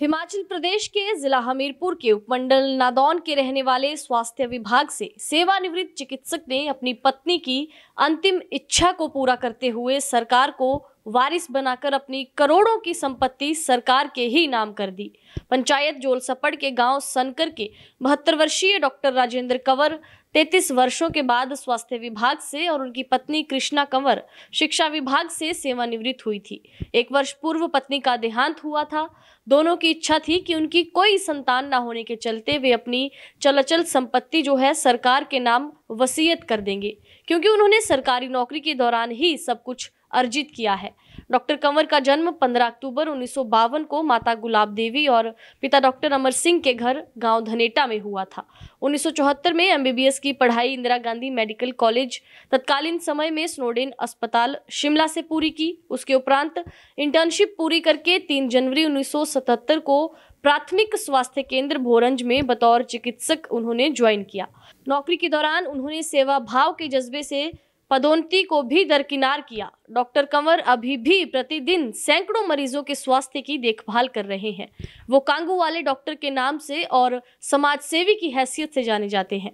हिमाचल प्रदेश के जिला हमीरपुर के उपमंडल नादौन के रहने वाले स्वास्थ्य विभाग से सेवानिवृत्त चिकित्सक ने अपनी पत्नी की अंतिम इच्छा को पूरा करते हुए सरकार को वारिस बनाकर अपनी करोड़ों की संपत्ति सरकार के ही नाम कर दी पंचायत जोलसपड़ के गांव सनकर के बहत्तर वर्षीय डॉक्टर राजेंद्र कंवर तैतीस वर्षों के बाद स्वास्थ्य विभाग से और उनकी पत्नी कृष्णा कंवर शिक्षा विभाग से सेवानिवृत्त हुई थी एक वर्ष पूर्व पत्नी का देहांत हुआ था दोनों की इच्छा थी कि उनकी कोई संतान ना होने के चलते वे अपनी चलाचल संपत्ति जो है सरकार के नाम वसीयत कर देंगे क्योंकि उन्होंने सरकारी नौकरी के दौरान ही सब कुछ अर्जित किया है डॉक्टर कंवर का जन्म 15 अक्टूबर उन्नीस को माता गुलाब देवी और पिता डॉक्टर अमर सिंह के घर गांव धनेटा में हुआ था 1974 में एमबीबीएस की पढ़ाई इंदिरा गांधी मेडिकल कॉलेज तत्कालीन समय में स्नोडेन अस्पताल शिमला से पूरी की उसके उपरांत इंटर्नशिप पूरी करके तीन जनवरी उन्नीस को प्राथमिक स्वास्थ्य केंद्र भोरंज में बतौर चिकित्सक उन्होंने ज्वाइन किया नौकरी के दौरान उन्होंने सेवा भाव के जज्बे से पदोन्नति को भी दरकिनार किया डॉक्टर कंवर अभी भी प्रतिदिन सैकड़ों मरीजों के स्वास्थ्य की देखभाल कर रहे हैं वो कांगू वाले डॉक्टर के नाम से और समाज सेवी की हैसियत से जाने जाते हैं